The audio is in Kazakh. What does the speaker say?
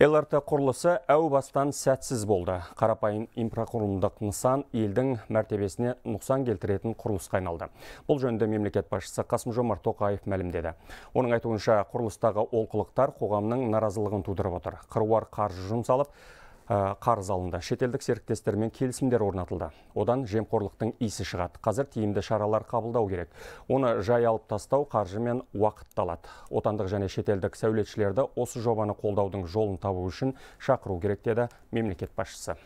ЛРТ құрылысы әу бастан сәтсіз болды. Қарапайым инфрақұрылымдық нысан елдің мәртебесіне нұқсан келтіретін құрылысқа айналды. Бұл жөнінде мемлекет басшысы Қасым Жомарт Тоқаев мәлімдеді. Оның айтуынша құрылыстағы олқылықтар қоғамның наразылығын тудырып отыр. Қыруар қаржы жұмсалып, Э, қарыз алынды шетелдік серіктестермен келісімдер орнатылды одан жемқорлықтың иісі шығады қазір тиімді шаралар қабылдау керек оны жай алып тастау қаржы мен уақыт талады отандық және шетелдік сәулетшілерді осы жобаны қолдаудың жолын табу үшін шақыру керек деді мемлекет басшысы